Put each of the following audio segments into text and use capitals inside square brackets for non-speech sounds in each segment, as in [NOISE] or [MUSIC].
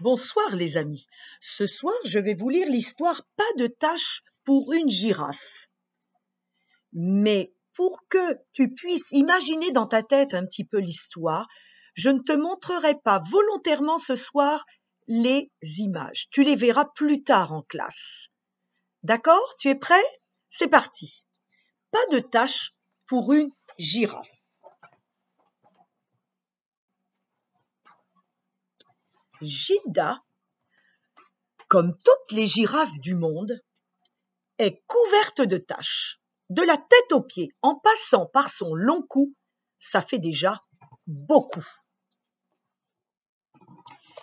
Bonsoir les amis. Ce soir, je vais vous lire l'histoire Pas de tâche pour une girafe. Mais pour que tu puisses imaginer dans ta tête un petit peu l'histoire, je ne te montrerai pas volontairement ce soir les images. Tu les verras plus tard en classe. D'accord Tu es prêt C'est parti. Pas de tâche pour une girafe. Gilda, comme toutes les girafes du monde, est couverte de taches. De la tête aux pieds, en passant par son long cou, ça fait déjà beaucoup.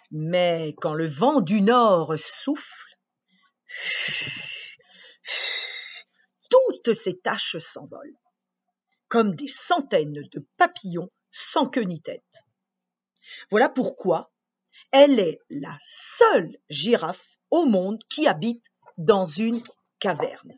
Mais quand le vent du nord souffle, toutes ces taches s'envolent, comme des centaines de papillons sans queue ni tête. Voilà pourquoi elle est la seule girafe au monde qui habite dans une caverne.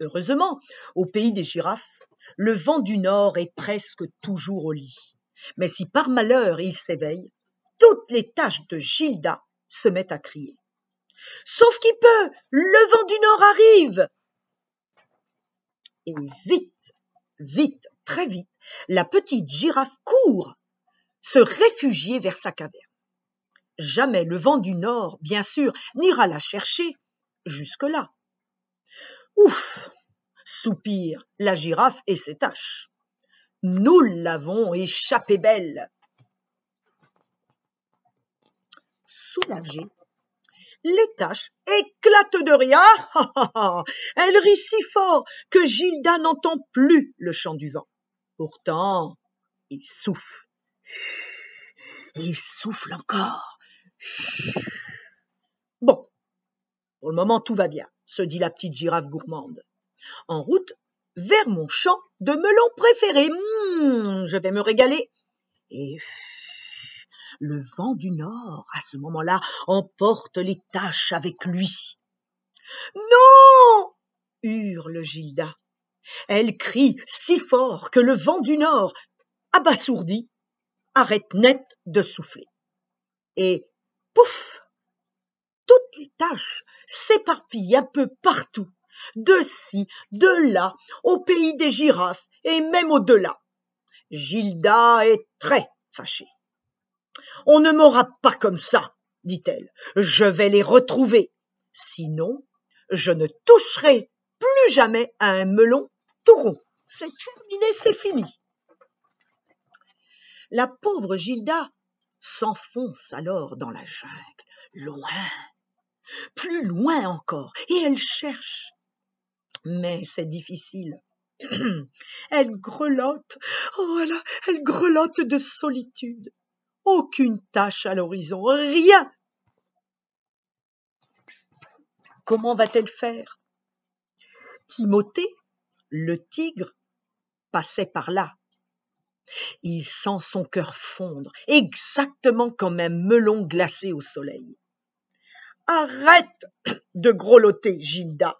Heureusement, au pays des girafes, le vent du nord est presque toujours au lit. Mais si par malheur il s'éveille, toutes les tâches de Gilda se mettent à crier. Sauf qui peut, le vent du nord arrive. Et vite, vite, très vite, la petite girafe court se réfugier vers sa caverne. Jamais le vent du nord, bien sûr, n'ira la chercher jusque-là. Ouf soupire la girafe et ses taches. Nous l'avons échappée belle. Soulagée, les taches éclatent de rire. Ah, ah, ah, Elle rit si fort que Gilda n'entend plus le chant du vent. Pourtant, il souffle. Il souffle encore, Bon, pour le moment tout va bien, se dit la petite girafe gourmande. En route vers mon champ de melon préféré. Hmm, je vais me régaler. Et le vent du nord, à ce moment-là, emporte les taches avec lui. Non hurle Gilda. Elle crie si fort que le vent du nord, abasourdi, arrête net de souffler. Et pouf Toutes les tâches s'éparpillent un peu partout, de ci, de là, au pays des girafes et même au-delà. Gilda est très fâchée. On ne m'aura pas comme ça, dit-elle. Je vais les retrouver. Sinon, je ne toucherai plus jamais à un melon tout C'est terminé, c'est fini. La pauvre Gilda s'enfonce alors dans la jungle, loin, plus loin encore, et elle cherche. Mais c'est difficile. [CLEARS THROAT] elle grelotte, oh, elle, elle grelotte de solitude. Aucune tâche à l'horizon, rien. Comment va-t-elle faire Timothée, le tigre, passait par là il sent son cœur fondre, exactement comme un melon glacé au soleil. Arrête de grelotter, Gilda.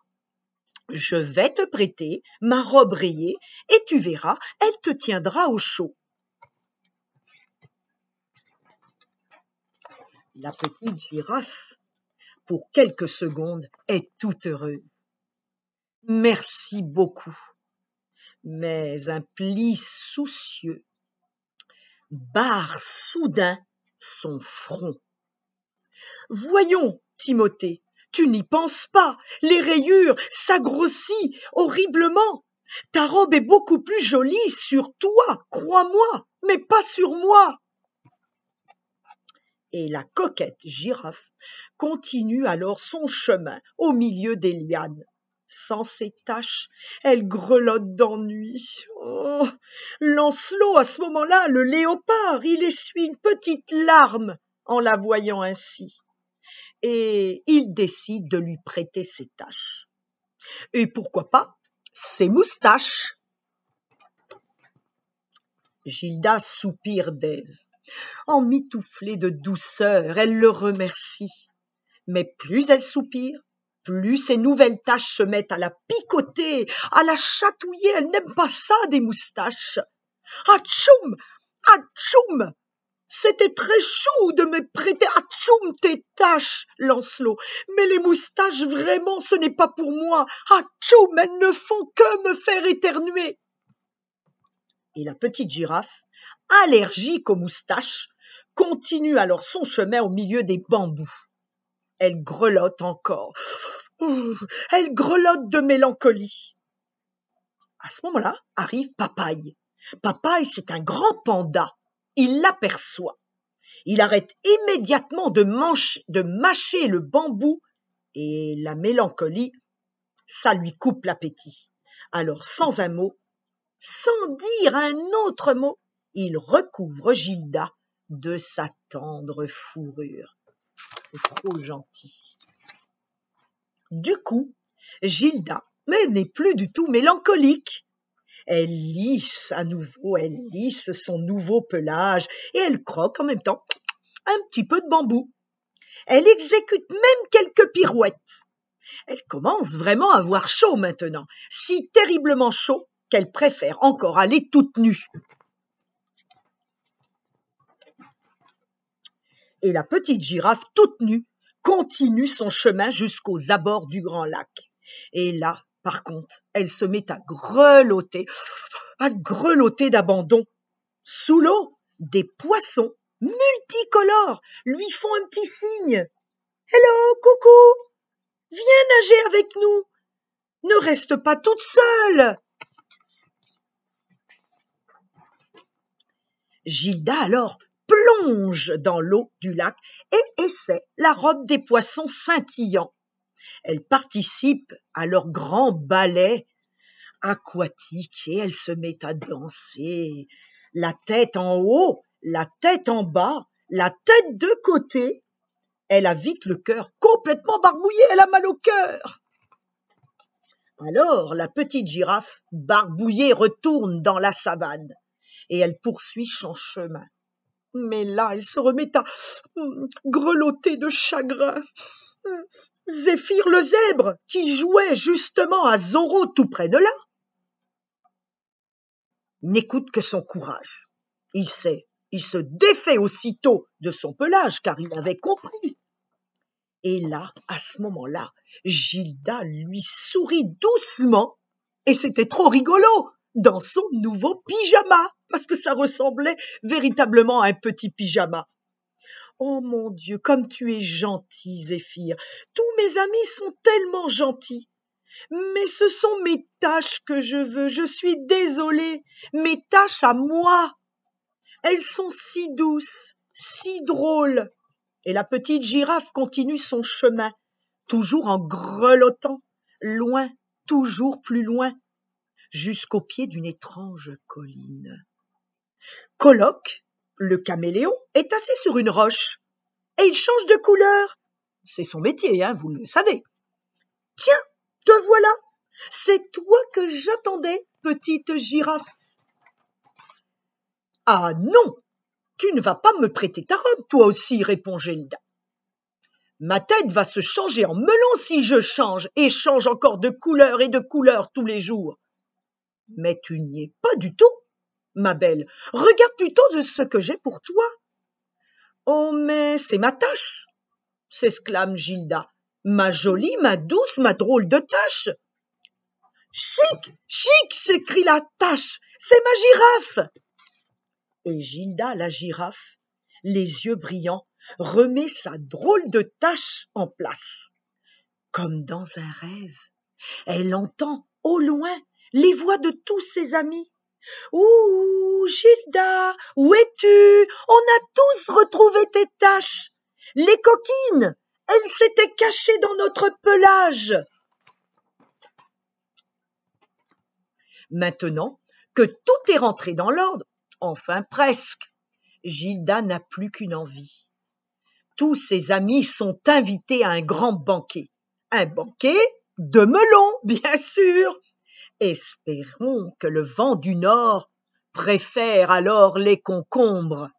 Je vais te prêter ma robe rayée et tu verras, elle te tiendra au chaud. La petite girafe, pour quelques secondes, est toute heureuse. Merci beaucoup, mais un pli soucieux barre soudain son front. Voyons, Timothée, tu n'y penses pas, les rayures s'agrossissent horriblement. Ta robe est beaucoup plus jolie sur toi, crois-moi, mais pas sur moi. Et la coquette girafe continue alors son chemin au milieu des lianes sans ses tâches, elle grelotte d'ennui. Oh, Lancelot, à ce moment-là, le léopard, il essuie une petite larme en la voyant ainsi, et il décide de lui prêter ses taches. Et pourquoi pas ses moustaches Gilda soupire d'aise. En Emmitouflée de douceur, elle le remercie. Mais plus elle soupire, plus ces nouvelles taches se mettent à la picoter, à la chatouiller, elle n'aime pas ça des moustaches. Atchoum Atchoum C'était très chou de me prêter Atchoum tes taches, Lancelot, mais les moustaches, vraiment, ce n'est pas pour moi. Atchoum, elles ne font que me faire éternuer. Et la petite girafe, allergique aux moustaches, continue alors son chemin au milieu des bambous. Elle grelotte encore. elle grelotte de mélancolie. À ce moment-là, arrive Papaye. Papaye, c'est un grand panda. Il l'aperçoit. Il arrête immédiatement de mâcher le bambou et la mélancolie, ça lui coupe l'appétit. Alors, sans un mot, sans dire un autre mot, il recouvre Gilda de sa tendre fourrure. C'est trop gentil. Du coup, Gilda n'est plus du tout mélancolique. Elle lisse à nouveau, elle lisse son nouveau pelage et elle croque en même temps un petit peu de bambou. Elle exécute même quelques pirouettes. Elle commence vraiment à avoir chaud maintenant, si terriblement chaud qu'elle préfère encore aller toute nue. et la petite girafe, toute nue, continue son chemin jusqu'aux abords du grand lac. Et là, par contre, elle se met à grelotter, à grelotter d'abandon. Sous l'eau, des poissons multicolores lui font un petit signe. Hello, coucou, viens nager avec nous. Ne reste pas toute seule. Gilda alors plonge dans l'eau du lac et essaie la robe des poissons scintillants. Elle participe à leur grand ballet aquatique et elle se met à danser, la tête en haut, la tête en bas, la tête de côté. Elle a vite le cœur complètement barbouillé, elle a mal au cœur. Alors la petite girafe barbouillée retourne dans la savane et elle poursuit son chemin. Mais là, il se remet à mm, grelotter de chagrin. Zéphyr le zèbre, qui jouait justement à Zorro tout près de là, n'écoute que son courage. Il sait, il se défait aussitôt de son pelage, car il avait compris. Et là, à ce moment-là, Gilda lui sourit doucement, et c'était trop rigolo, dans son nouveau pyjama, parce que ça ressemblait véritablement à un petit pyjama. Oh mon Dieu, comme tu es gentil, Zéphyr. Tous mes amis sont tellement gentils. Mais ce sont mes tâches que je veux, je suis désolée, mes tâches à moi. Elles sont si douces, si drôles. Et la petite girafe continue son chemin, toujours en grelottant, loin, toujours plus loin, jusqu'au pied d'une étrange colline. Colloque, le caméléon, est assis sur une roche et il change de couleur. C'est son métier, hein, vous le savez. Tiens, te voilà. C'est toi que j'attendais, petite girafe. Ah non, tu ne vas pas me prêter ta robe, toi aussi, répond Gilda. Ma tête va se changer en melon si je change, et change encore de couleur et de couleur tous les jours. Mais tu n'y es pas du tout, ma belle. Regarde plutôt de ce que j'ai pour toi. Oh, mais c'est ma tâche, s'exclame Gilda. Ma jolie, ma douce, ma drôle de tâche. Chic, chic, s'écrie la tâche. C'est ma girafe. Et Gilda, la girafe, les yeux brillants, remet sa drôle de tâche en place. Comme dans un rêve, elle entend au loin les voix de tous ses amis. Ouh, Gilda, où es-tu On a tous retrouvé tes taches. Les coquines, elles s'étaient cachées dans notre pelage. Maintenant que tout est rentré dans l'ordre, enfin presque, Gilda n'a plus qu'une envie. Tous ses amis sont invités à un grand banquet. Un banquet de melons, bien sûr. Espérons que le vent du nord préfère alors les concombres.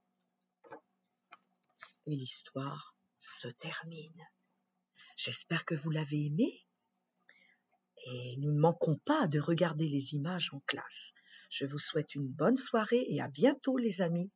Et l'histoire se termine. J'espère que vous l'avez aimé. Et nous ne manquons pas de regarder les images en classe. Je vous souhaite une bonne soirée et à bientôt les amis.